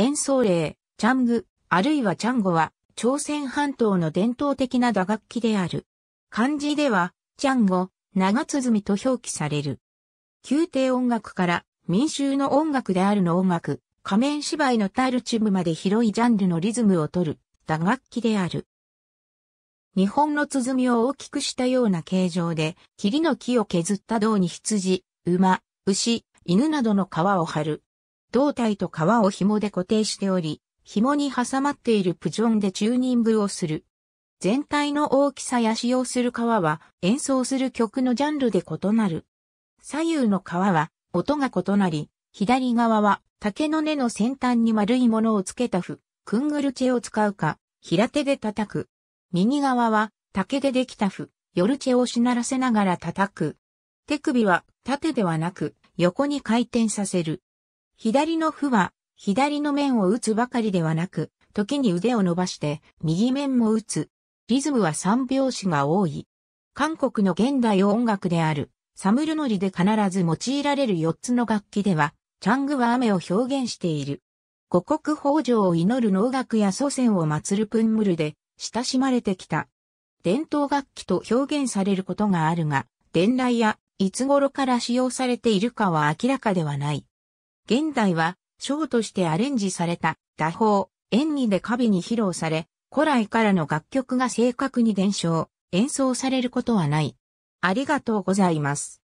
演奏令、チャング、あるいはチャンゴは、朝鮮半島の伝統的な打楽器である。漢字では、チャンゴ、長鼓と表記される。宮廷音楽から民衆の音楽であるの音楽、仮面芝居のタルチムまで広いジャンルのリズムを取る打楽器である。日本の鼓を大きくしたような形状で、霧の木を削った銅に羊、馬、牛、犬などの皮を張る、胴体と皮を紐で固定しており、紐に挟まっているプジョンでチューニングをする。全体の大きさや使用する皮は演奏する曲のジャンルで異なる。左右の皮は音が異なり、左側は竹の根の先端に丸いものをつけた符、クングルチェを使うか、平手で叩く。右側は竹でできた符、ヨルチェをしならせながら叩く。手首は縦ではなく横に回転させる。左の負は、左の面を打つばかりではなく、時に腕を伸ばして、右面も打つ。リズムは三拍子が多い。韓国の現代音楽である、サムルノリで必ず用いられる4つの楽器では、チャングは雨を表現している。五国豊穣を祈る能楽や祖先を祀るプンムルで、親しまれてきた。伝統楽器と表現されることがあるが、伝来やいつ頃から使用されているかは明らかではない。現代は、ショーとしてアレンジされた、打法、演技でカビに披露され、古来からの楽曲が正確に伝承、演奏されることはない。ありがとうございます。